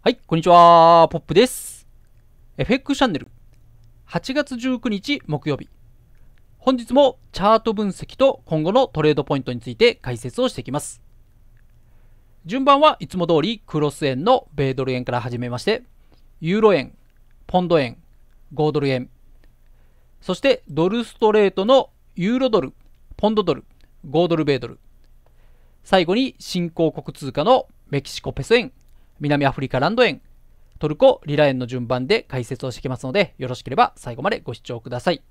はい、こんにちは、ポップです。FX チャンネル、8月19日木曜日。本日もチャート分析と今後のトレードポイントについて解説をしていきます。順番はいつも通りクロス円の米ドル円から始めまして、ユーロ円、ポンド円、5ドル円、そしてドルストレートのユーロドル、ポンドドル、5ドル米ドル、最後に新興国通貨のメキシコペソ円、南アフリカランド円、トルコリラ園の順番で解説をしてきますので、よろしければ最後までご視聴ください。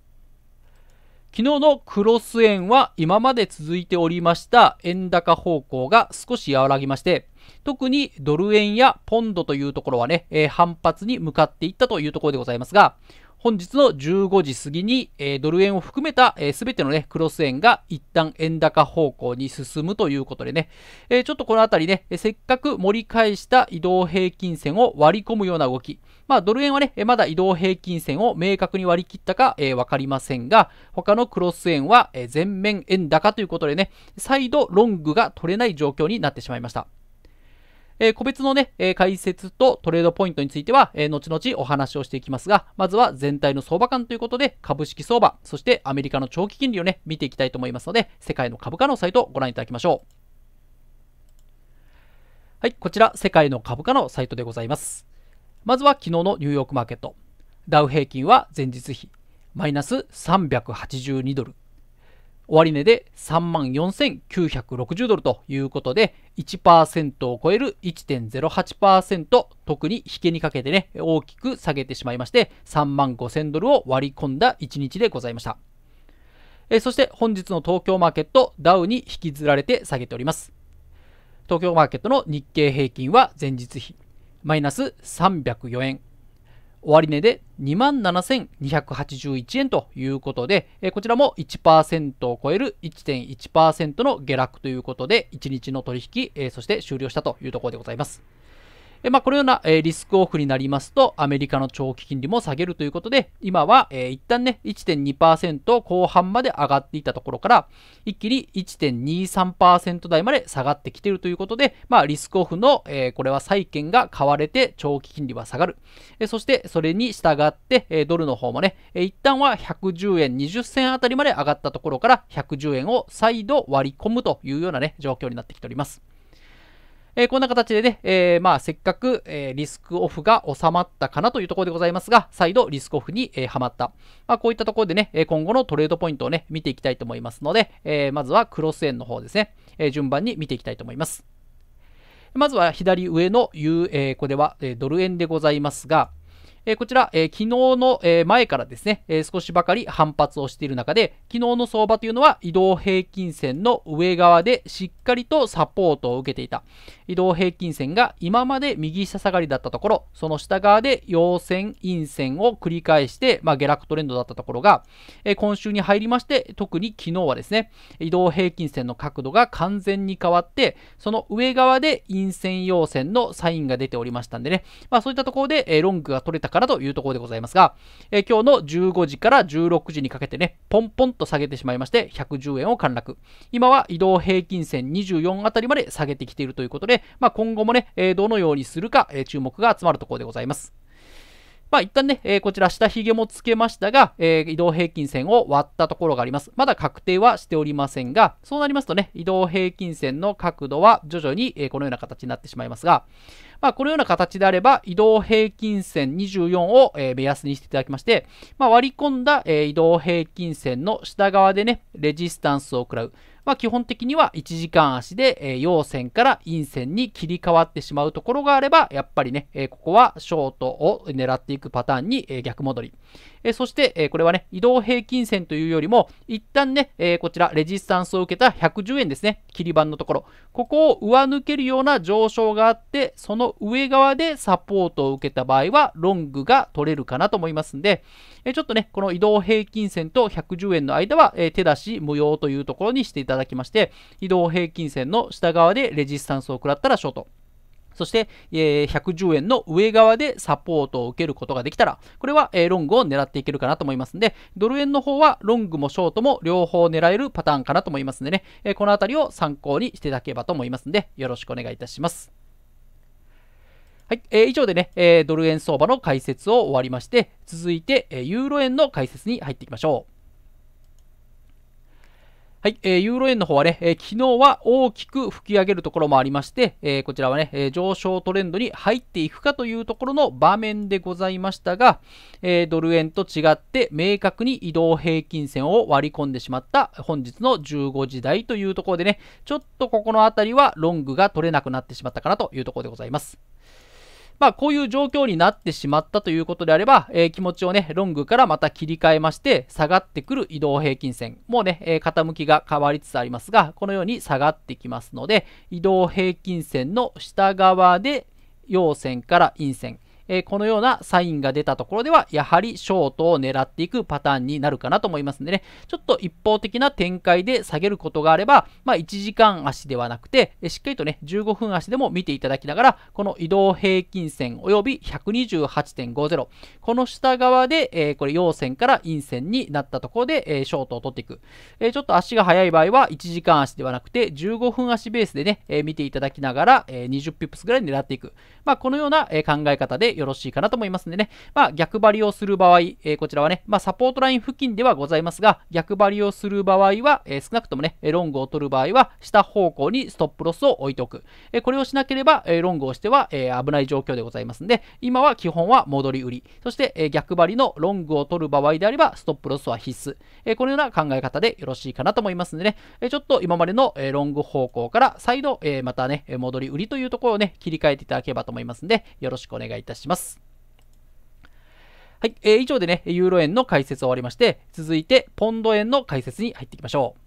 昨日のクロス円は今まで続いておりました円高方向が少し和らぎまして、特にドル円やポンドというところはね、え反発に向かっていったというところでございますが、本日の15時過ぎに、えー、ドル円を含めた、えー、全てのね、クロス円が一旦円高方向に進むということでね、えー、ちょっとこのあたりね、せっかく盛り返した移動平均線を割り込むような動き、まあ、ドル円はね、まだ移動平均線を明確に割り切ったか、えー、かりませんが、他のクロス円は、え全面円高ということでね、再度ロングが取れない状況になってしまいました。えー、個別のね、えー、解説とトレードポイントについては、えー、後々お話をしていきますが、まずは全体の相場感ということで、株式相場、そしてアメリカの長期金利をね、見ていきたいと思いますので、世界の株価のサイトをご覧いただきましょう。はい、こちら、世界の株価のサイトでございます。まずは昨日のニューヨークマーケット。ダウ平均は前日比、マイナス382ドル。終値で34,960ドルということで、1%を超える1.08%、特に引けにかけてね、大きく下げてしまいまして、35,000ドルを割り込んだ1日でございました。えそして本日の東京マーケット、ダウに引きずられて下げております。東京マーケットの日経平均は前日比、マイナス304円。終値で27,281円ということで、えー、こちらも1%を超える1.1%の下落ということで、1日の取引、えー、そして終了したというところでございます。まあ、このような、えリスクオフになりますと、アメリカの長期金利も下げるということで、今は、えー、一旦ね、1.2%後半まで上がっていたところから、一気に1.23%台まで下がってきているということで、まあ、リスクオフの、えー、これは債券が買われて長期金利は下がる。えそして、それに従って、えドルの方もね、え一旦は110円20銭あたりまで上がったところから、110円を再度割り込むというようなね、状況になってきております。えー、こんな形でね、えー、まあ、せっかく、えー、リスクオフが収まったかなというところでございますが、再度リスクオフに、えー、はまった。まあ、こういったところでね、今後のトレードポイントをね、見ていきたいと思いますので、えー、まずはクロス円の方ですね、えー、順番に見ていきたいと思います。まずは左上の、U えー、これは、えドル円でございますが、えこちら、え昨日の、え前からですね、え少しばかり反発をしている中で、昨日の相場というのは移動平均線の上側でしっかりとサポートを受けていた。移動平均線が今まで右下下がりだったところ、その下側で陽線、陰線を繰り返して、まあ、下落トレンドだったところが、え今週に入りまして、特に昨日はですね、移動平均線の角度が完全に変わって、その上側で陰線陽線のサインが出ておりましたんでね、まあ、そういったところで、えロングが取れたかなというところでございますが、え今日の15時から16時にかけてね、ポンポンと下げてしまいまして、110円を陥落。今は移動平均線24あたりまで下げてきているということで、まあ、今後もね、えどのようにするか、え注目が集まるところでございます。まあ一旦ね、えー、こちら下髭もつけましたが、えー、移動平均線を割ったところがあります。まだ確定はしておりませんが、そうなりますとね、移動平均線の角度は徐々に、えー、このような形になってしまいますが、まあ、このような形であれば、移動平均線24を、え目安にしていただきまして、まあ、割り込んだ、え移動平均線の下側でね、レジスタンスを食らう。基本的には1時間足で、え陽線から陰線に切り替わってしまうところがあれば、やっぱりね、えここはショートを狙っていくパターンに、え逆戻り。えそして、えこれはね、移動平均線というよりも、一旦ね、えこちら、レジスタンスを受けた110円ですね、切り板のところ。ここを上抜けるような上昇があって、その上側でサポートを受けた場合は、ロングが取れるかなと思いますんで、えちょっとね、この移動平均線と110円の間は、え手出し無用というところにしていただただきまして移動平均線の下側でレジスタンスを食らったらショートそして、え110円の上側でサポートを受けることができたら、これは、えロングを狙っていけるかなと思いますんで、ドル円の方はロングもショートも両方狙えるパターンかなと思いますんでね、えこの辺りを参考にしていただければと思いますんで、よろしくお願いいたします。はい、えー、以上でね、えドル円相場の解説を終わりまして、続いて、えユーロ円の解説に入っていきましょう。はい、えー、ユーロ円の方はね、えー、昨日は大きく吹き上げるところもありまして、えー、こちらはね、え上昇トレンドに入っていくかというところの場面でございましたが、えドル円と違って明確に移動平均線を割り込んでしまった本日の15時台というところでね、ちょっとここの辺りはロングが取れなくなってしまったかなというところでございます。まあ、こういう状況になってしまったということであれば、えー、気持ちをね、ロングからまた切り替えまして、下がってくる移動平均線、もうね、えー、傾きが変わりつつありますが、このように下がってきますので、移動平均線の下側で陽線から陰線、えー、このようなサインが出たところでは、やはりショートを狙っていくパターンになるかなと思いますのでね、ちょっと一方的な展開で下げることがあれば、まあ、1時間足ではなくて、しっかりとね、15分足でも見ていただきながら、この移動平均線及び128.50、この下側で、えー、これ陽線から陰線になったところで、えー、ショートを取っていく、えー、ちょっと足が速い場合は1時間足ではなくて、15分足ベースでね、え見ていただきながら、え20ピップスぐらい狙っていく。まあ、このような、考え方でよろしいかなと思いますんでね、まあ、逆張りをする場合、えー、こちらはね、まあ、サポートライン付近ではございますが、逆張りをする場合は、えー、少なくともね、ロングを取る場合は、下方向にストップロスを置いておく。えー、これをしなければ、えロングをしては、え危ない状況でございますんで、今は基本は戻り売り、そして、え逆張りのロングを取る場合であれば、ストップロスは必須。えこのような考え方でよろしいかなと思いますんでね、えちょっと今までの、えロング方向から再度、えまたね、戻り売りというところをね、切り替えていただければと思いますんで、よろしくお願いいたします。します。はい、えー、以上でね、ユーロ円の解説を終わりまして、続いてポンド円の解説に入っていきましょう。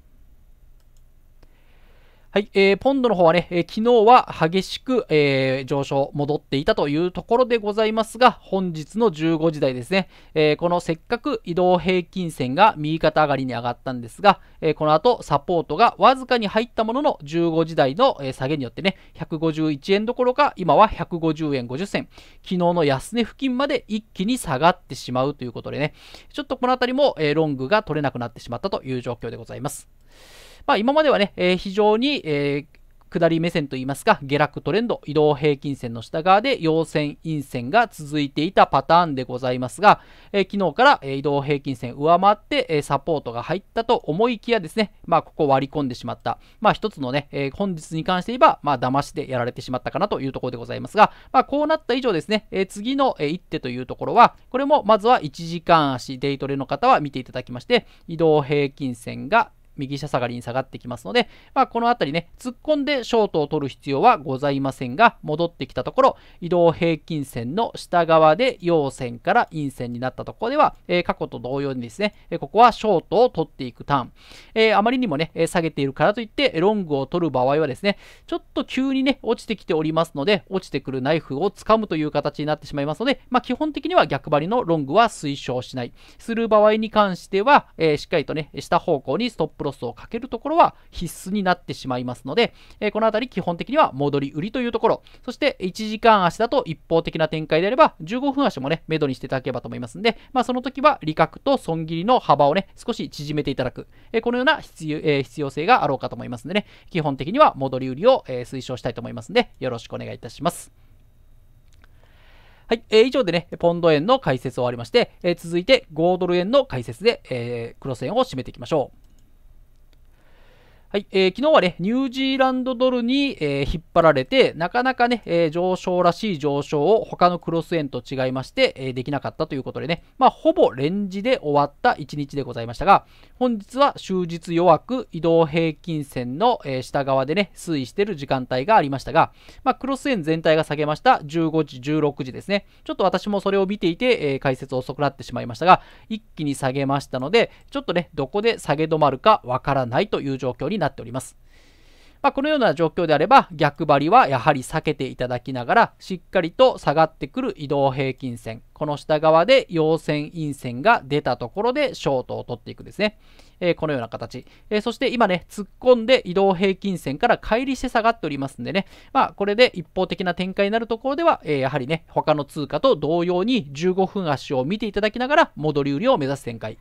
はい、えー、ポンドの方はね、えー、昨日は激しく、えー、上昇戻っていたというところでございますが、本日の15時台ですね、えー、このせっかく移動平均線が右肩上がりに上がったんですが、えー、この後サポートがわずかに入ったものの15時台の、え下げによってね、151円どころか、今は150円50銭、昨日の安値付近まで一気に下がってしまうということでね、ちょっとこのあたりも、えー、ロングが取れなくなってしまったという状況でございます。まあ、今まではね、えー、非常に、えー下り目線といいますか、下落トレンド、移動平均線の下側で陽線、陰線が続いていたパターンでございますが、え昨日から、え移動平均線上回って、えサポートが入ったと思いきやですね、まあ、ここ割り込んでしまった。まあ、一つのね、え本日に関して言えば、まあ、騙しでやられてしまったかなというところでございますが、まあ、こうなった以上ですね、え次の、え一手というところは、これもまずは1時間足、デイトレの方は見ていただきまして、移動平均線が右下下がりに下がってきますので、まあ、この辺りね、突っ込んでショートを取る必要はございませんが、戻ってきたところ、移動平均線の下側で陽線から陰線になったところでは、えー、過去と同様にですね、ここはショートを取っていくターン。えー、あまりにもね、下げているからといって、ロングを取る場合はですね、ちょっと急にね、落ちてきておりますので、落ちてくるナイフを掴むという形になってしまいますので、まあ、基本的には逆張りのロングは推奨しない。する場合に関しては、えー、しっかりとね、下方向にストップロロスをかけるところは必須になってしまいますので、えこのあたり基本的には戻り売りというところ、そして1時間足だと一方的な展開であれば、15分足もね、目処にしていただければと思いますんで、まあ、その時は利確と損切りの幅をね、少し縮めていただく、えこのような必要,、えー、必要性があろうかと思いますんでね、基本的には戻り売りを、え推奨したいと思いますんで、よろしくお願いいたします。はい、えー、以上でね、ポンド円の解説を終わりまして、えー、続いて5ドル円の解説で、えー、クロス円を締めていきましょう。はい、えー、昨日はね、ニュージーランドドルに、えー、引っ張られて、なかなかね、えー、上昇らしい上昇を他のクロス円と違いまして、えー、できなかったということでね、まあ、ほぼレンジで終わった一日でございましたが、本日は終日弱く移動平均線の、えー、下側でね、推移している時間帯がありましたが、まあ、クロス円全体が下げました15時、16時ですね。ちょっと私もそれを見ていて、えー、解説遅くなってしまいましたが、一気に下げましたので、ちょっとね、どこで下げ止まるかわからないという状況になっております。まあ、このような状況であれば逆張りはやはり避けていただきながらしっかりと下がってくる移動平均線この下側で陽線陰線が出たところでショートを取っていくですね、えー、このような形、えー、そして今ね突っ込んで移動平均線から乖離して下がっておりますんでねまあこれで一方的な展開になるところでは、えー、やはりね他の通貨と同様に15分足を見ていただきながら戻り売りを目指す展開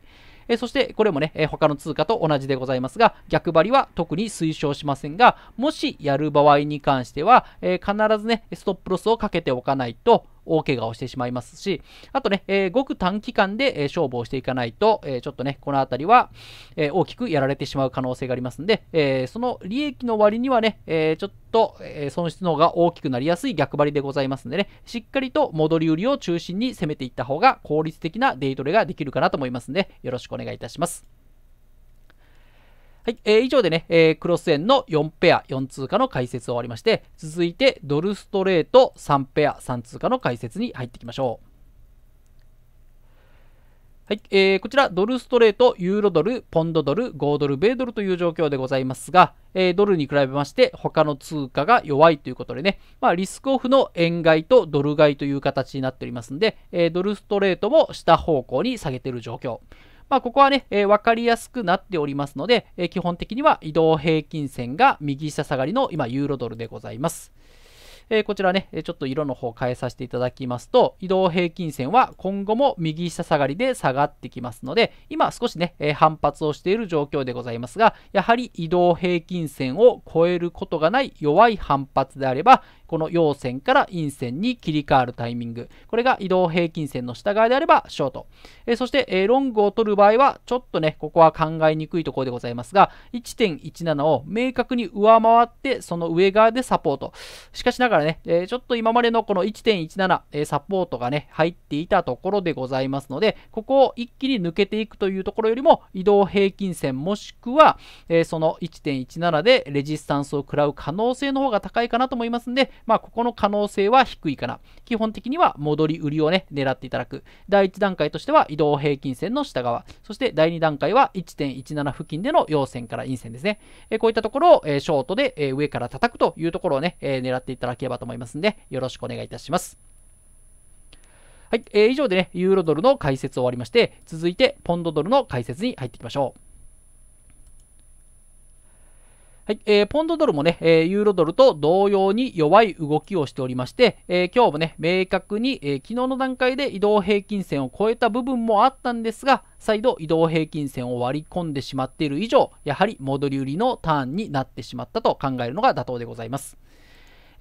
えそして、これもね、え他の通貨と同じでございますが、逆張りは特に推奨しませんが、もしやる場合に関しては、え必ずね、ストップロスをかけておかないと、大怪我をしてしまいますし、あとね、えー、ごく短期間で、え勝負をしていかないと、えちょっとね、この辺りは、え大きくやられてしまう可能性がありますんで、えその利益の割にはね、えちょっと、え損失の方が大きくなりやすい逆張りでございますんでね、しっかりと戻り売りを中心に攻めていった方が効率的なデイトレができるかなと思いますんで、よろしくお願いいたします。はい、えー、以上でね、えー、クロス円の4ペア4通貨の解説を終わりまして、続いてドルストレート3ペア3通貨の解説に入っていきましょう。はい、えー、こちらドルストレート、ユーロドル、ポンドドル、5ドル、米ドルという状況でございますが、えー、ドルに比べまして他の通貨が弱いということでね、まあ、リスクオフの円買いとドル買いという形になっておりますので、えー、ドルストレートも下方向に下げている状況。まあ、ここはね、えー、分かりやすくなっておりますので、えー、基本的には移動平均線が右下下がりの今、ユーロドルでございます。えー、こちらね、ちょっと色の方変えさせていただきますと、移動平均線は今後も右下下がりで下がってきますので、今少しね、え反発をしている状況でございますが、やはり移動平均線を超えることがない弱い反発であれば、この陽線から陰線に切り替わるタイミング、これが移動平均線の下側であればショート、えー、そして、えロングを取る場合は、ちょっとね、ここは考えにくいところでございますが、1.17を明確に上回って、その上側でサポート。しかしながらからね、えー、ちょっと今までのこの1.17、えー、サポートがね、入っていたところでございますので、ここを一気に抜けていくというところよりも、移動平均線もしくは、えー、その1.17でレジスタンスを食らう可能性の方が高いかなと思いますんで、まあ、ここの可能性は低いかな。基本的には戻り売りをね、狙っていただく。第1段階としては移動平均線の下側、そして第2段階は1.17付近での陽線から陰線ですね。えこういったところを、えショートで、え上から叩くというところをね、え狙っていただければばと思いますんで、よろしくお願いいたします。はい、えー、以上でね、ユーロドルの解説終わりまして、続いてポンドドルの解説に入っていきましょう。はい、えー、ポンドドルもね、えー、ユーロドルと同様に弱い動きをしておりまして、えー、今日もね、明確に、えー、昨日の段階で移動平均線を超えた部分もあったんですが、再度移動平均線を割り込んでしまっている以上、やはり戻り売りのターンになってしまったと考えるのが妥当でございます。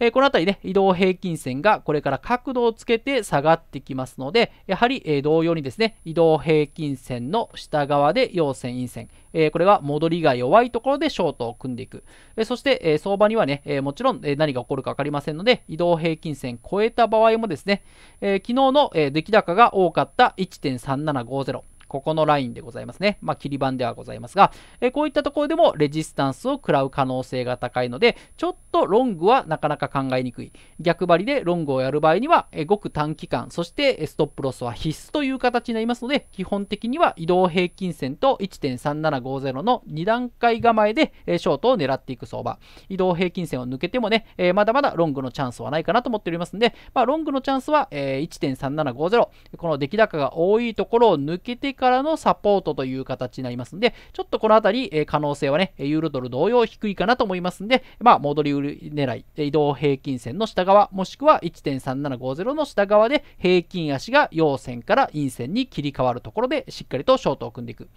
えー、この辺りね、移動平均線がこれから角度をつけて下がってきますので、やはり、えー、同様にですね、移動平均線の下側で陽線、陰線、えー、これは戻りが弱いところでショートを組んでいく。えそして、え相場にはね、えもちろん、え何が起こるか分かりませんので、移動平均線超えた場合もですね、え昨日の、え出来高が多かった1.3750、ここのラインでございますね。まあ、切り板ではございますが、えこういったところでもレジスタンスを食らう可能性が高いので、ちょっとロングはなかなか考えにくい。逆張りでロングをやる場合には、えごく短期間、そしてストップロスは必須という形になりますので、基本的には移動平均線と1.3750の2段階構えで、えショートを狙っていく相場。移動平均線を抜けてもね、えまだまだロングのチャンスはないかなと思っておりますので、まあ、ロングのチャンスは、え1.3750、この出来高が多いところを抜けてからのサポートという形になりますんで、ちょっとこのあたり、え可能性はね、ユーロドル同様低いかなと思いますんで、まあ、戻り売り狙い、移動平均線の下側、もしくは1.3750の下側で平均足が陽線から陰線に切り替わるところでしっかりとショートを組んでいく。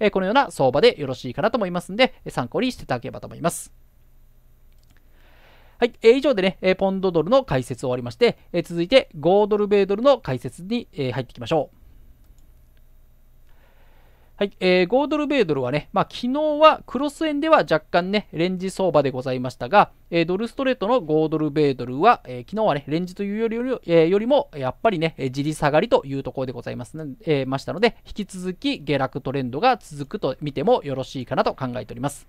えこのような相場でよろしいかなと思いますんで、参考にしていただければと思います。はい、えー、以上でね、えー、ポンドドルの解説を終わりまして、えー、続いて5ドル米ドルの解説に、えー、入っていきましょう。はい、えー、5ドル米ドルはね、まあ、昨日はクロス円では若干ね、レンジ相場でございましたが、えー、ドルストレートの5ドル米ドルは、えー、昨日はね、レンジというよりより,、えー、よりも、やっぱりね、じり下がりというところでございますね、えー、ましたので、引き続き下落トレンドが続くと見てもよろしいかなと考えております。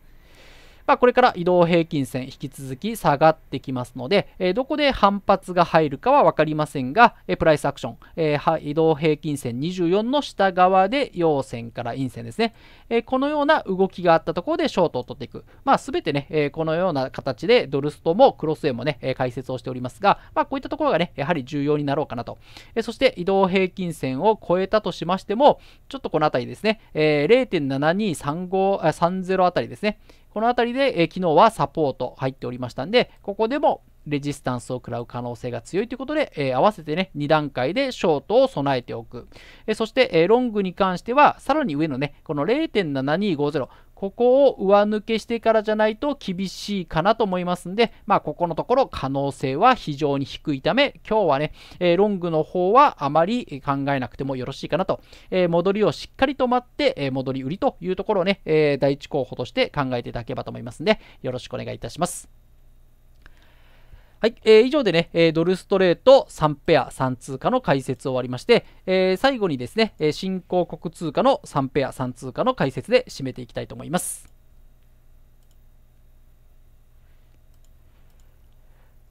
まあ、これから移動平均線引き続き下がってきますので、えー、どこで反発が入るかは分かりませんが、えー、プライスアクション、えー、移動平均線24の下側で陽線から陰線ですね、えこのような動きがあったところでショートを取っていく、まあ、全てね、えこのような形でドルストもクロス円もね、え解説をしておりますが、まあ、こういったところがね、やはり重要になろうかなと、えそして移動平均線を超えたとしましても、ちょっとこの辺りですね、えー、0.7235 30あたりですね、この辺りで、えー、昨日はサポート入っておりましたんで、ここでもレジスタンスを食らう可能性が強いということで、えー、合わせてね、2段階でショートを備えておく。えー、そして、えー、ロングに関しては、さらに上のね、この0.7250、ここを上抜けしてからじゃないと厳しいかなと思いますんで、まあ、ここのところ可能性は非常に低いため、今日はね、えー、ロングの方はあまり考えなくてもよろしいかなと、えー、戻りをしっかり止まって、えー、戻り売りというところをね、え第1候補として考えていただければと思いますんで、よろしくお願いいたします。はい、えー、以上でね、えー、ドルストレート3ペア3通貨の解説終わりまして、えー、最後にですね、え新興国通貨の3ペア3通貨の解説で締めていきたいと思います。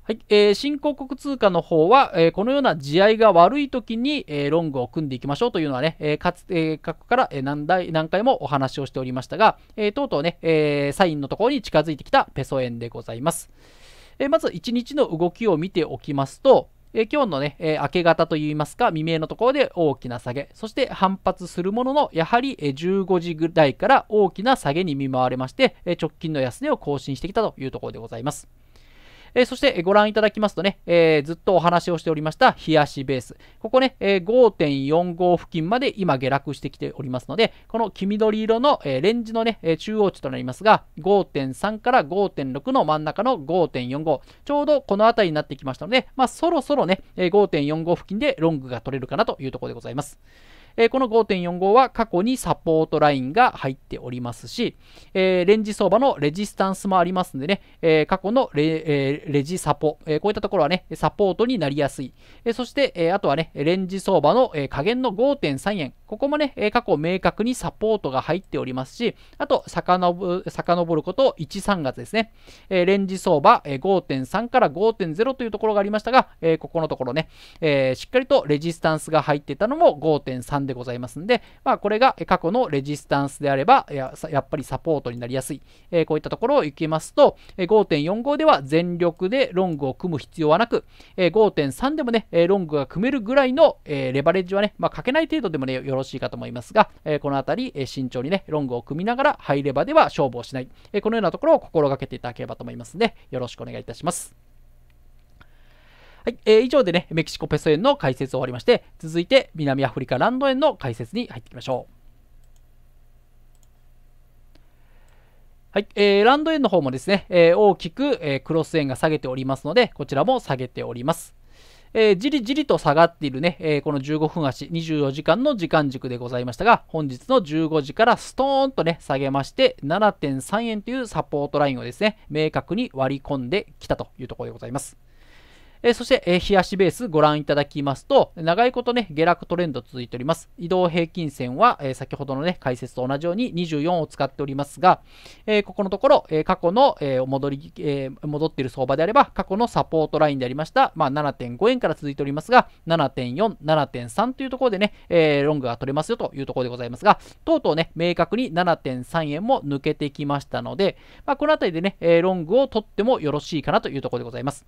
はい、えー、新興国通貨の方は、えー、このような地合いが悪い時に、えー、ロングを組んでいきましょうというのはね、えー、かつ、えー、過去から何台何回もお話をしておりましたが、えー、とうとうね、えー、サインのところに近づいてきたペソ円でございます。えまず1日の動きを見ておきますと、え今日のね、え明け方といいますか、未明のところで大きな下げ、そして反発するものの、やはり、15時ぐらいから大きな下げに見舞われまして、え直近の安値を更新してきたというところでございます。えー、そしてご覧いただきますとね、えー、ずっとお話をしておりました冷やしベース。ここね、えー、5.45付近まで今下落してきておりますので、この黄緑色の、えレンジのね、中央値となりますが、5.3から5.6の真ん中の5.45。ちょうどこの辺りになってきましたので、まあ、そろそろね、え5.45付近でロングが取れるかなというところでございます。えー、この5.45は過去にサポートラインが入っておりますし、えー、レンジ相場のレジスタンスもありますんでね、えー、過去のレ,、えレジサポ、えこういったところはね、サポートになりやすい。えそして、えあとはね、レンジ相場の、え加減の5.3円、ここもね、え過去明確にサポートが入っておりますし、あと、遡ること1、3月ですね、えレンジ相場、え5.3から5.0というところがありましたが、えここのところね、えしっかりとレジスタンスが入ってたのも5.3んでございますんで、まあ、これが過去のレジスタンスであれば、やっぱりサポートになりやすい、えー、こういったところを行きますと、5.45では全力でロングを組む必要はなく、5.3でもね、ロングが組めるぐらいのレバレッジはね、まあ、かけない程度でもね、よろしいかと思いますが、このあたり、慎重にね、ロングを組みながらハイレバでは勝負をしない、このようなところを心がけていただければと思いますので、よろしくお願いいたします。はい、えー、以上でね、メキシコペソ円の解説終わりまして、続いて南アフリカランド円の解説に入っていきましょう。はい、えー、ランド円の方もですね、えー、大きく、えー、クロス円が下げておりますので、こちらも下げております。えー、じりじりと下がっているね、えー、この15分足、24時間の時間軸でございましたが、本日の15時からストーンとね、下げまして、7.3円というサポートラインをですね、明確に割り込んできたというところでございます。えそして、え日足ベースご覧いただきますと、長いことね、下落トレンド続いております。移動平均線は、え先ほどのね、解説と同じように24を使っておりますが、えここのところ、え過去の、え戻り、え戻っている相場であれば、過去のサポートラインでありました、まあ、7.5円から続いておりますが、7.4、7.3というところでね、えロングが取れますよというところでございますが、とうとうね、明確に7.3円も抜けてきましたので、まあ、この辺りでね、えロングを取ってもよろしいかなというところでございます。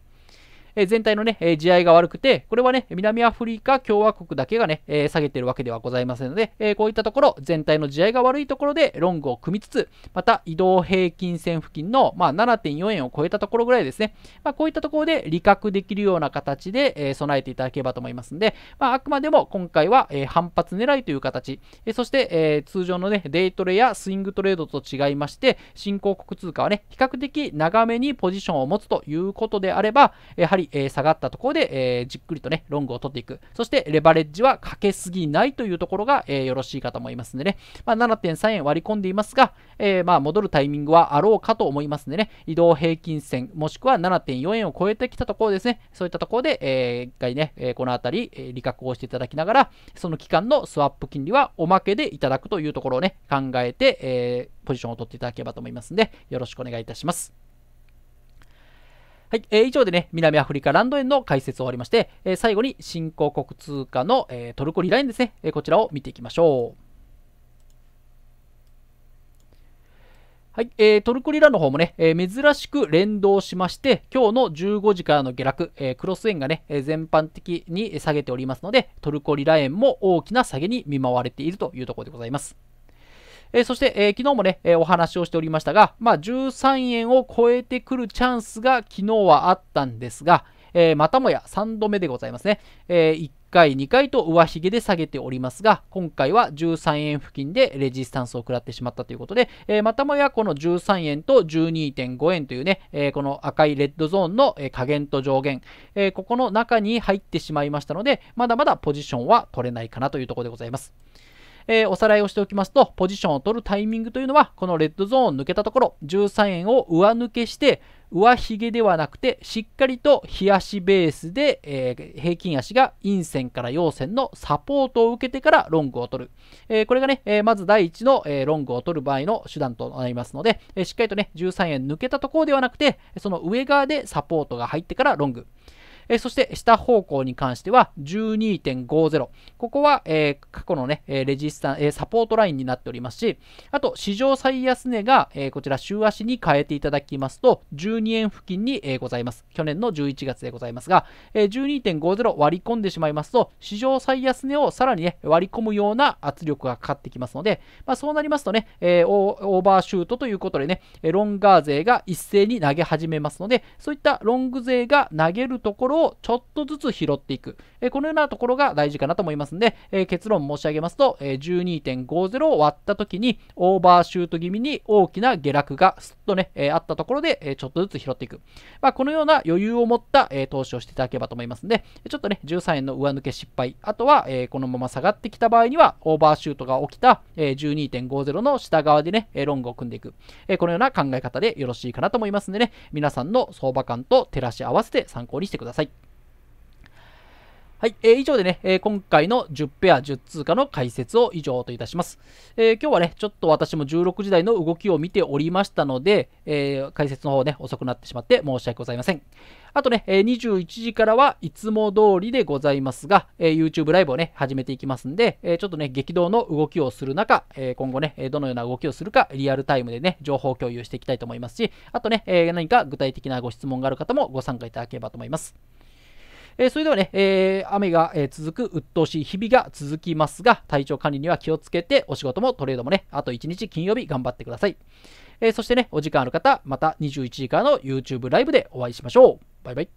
え全体のね、え地合いが悪くて、これはね、南アフリカ共和国だけがね、え下げてるわけではございませんので、えこういったところ、全体の地合いが悪いところでロングを組みつつ、また移動平均線付近の、ま7.4円を超えたところぐらいですね、まあ、こういったところで利確できるような形で、え備えていただければと思いますので、まあ、あくまでも今回は、え反発狙いという形、えそして、え通常のね、デイトレやスイングトレードと違いまして、新興国通貨はね、比較的長めにポジションを持つということであれば、やはりえ下がったところで、えじっくりとね、ロングを取っていく。そして、レバレッジはかけすぎないというところが、えよろしいかと思いますんでね。まあ、7.3円割り込んでいますが、えまあ、戻るタイミングはあろうかと思いますんでね、移動平均線、もしくは7.4円を超えてきたところですね、そういったところで、えー、一回ね、えこのあたり、え利確をしていただきながら、その期間のスワップ金利はおまけでいただくというところをね、考えて、えー、ポジションを取っていただければと思いますんで、よろしくお願いいたします。はい、えー、以上でね、南アフリカランド円の解説を終わりまして、えー、最後に新興国通貨の、えー、トルコリラ円ですね、えこちらを見ていきましょう。はい、えー、トルコリラの方もね、えー、珍しく連動しまして、今日の15時からの下落、えー、クロス円がね、え全般的に下げておりますので、トルコリラ円も大きな下げに見舞われているというところでございます。えー、そして、えー、昨日もね、えー、お話をしておりましたが、まあ、13円を超えてくるチャンスが昨日はあったんですが、えまたもや3度目でございますね。え1回、2回と上髭で下げておりますが、今回は13円付近でレジスタンスを食らってしまったということで、えまたもやこの13円と12.5円というね、えこの赤いレッドゾーンの下限と上限、えここの中に入ってしまいましたので、まだまだポジションは取れないかなというところでございます。えー、おさらいをしておきますと、ポジションを取るタイミングというのは、このレッドゾーンを抜けたところ、13円を上抜けして、上髭ではなくて、しっかりと日足ベースで、えー、平均足が陰線から陽線のサポートを受けてからロングを取る。えー、これがね、えー、まず第一の、えロングを取る場合の手段となりますので、えしっかりとね、13円抜けたところではなくて、その上側でサポートが入ってからロング。えそして下方向に関しては12.50。ここは、え過去のね、レジスタン、えサポートラインになっておりますし、あと、史上最安値が、えこちら、週足に変えていただきますと、12円付近に、えございます。去年の11月でございますが、え12.50割り込んでしまいますと、史上最安値をさらにね、割り込むような圧力がかかってきますので、まあ、そうなりますとね、えオーバーシュートということでね、ロンガー勢が一斉に投げ始めますので、そういったロング勢が投げるところをちょっとずつ拾っていく、えこのようなところが大事かなと思いますので、え結論申し上げますと、え12.50を割った時にオーバーシュート気味に大きな下落がすっとね、えあったところで、えちょっとずつ拾っていく、まあ、このような余裕を持った、え投資をしていただければと思いますのでちょっとね13円の上抜け失敗あとは、えこのまま下がってきた場合にはオーバーシュートが起きた、え12.50の下側でねロングを組んでいく、えこのような考え方でよろしいかなと思いますのでね皆さんの相場感と照らし合わせて参考にしてください。はい、えー、以上でね、えー、今回の10ペア10通貨の解説を以上といたします、えー、今日はね、ちょっと私も16時台の動きを見ておりましたので、えー、解説の方ね、遅くなってしまって申し訳ございません。あとね、えー、21時からはいつも通りでございますが、えー、YouTube ライブをね、始めていきますんで、えー、ちょっとね、激動の動きをする中、えー、今後ね、どのような動きをするか、リアルタイムでね、情報共有していきたいと思いますし、あとね、えー、何か具体的なご質問がある方もご参加いただければと思います。えそれではね、え雨が、え続く鬱陶しい日々が続きますが、体調管理には気をつけて、お仕事もトレードもね、あと1日金曜日頑張ってください。えそしてね、お時間ある方、また21時からの YouTube ライブでお会いしましょう。バイバイ。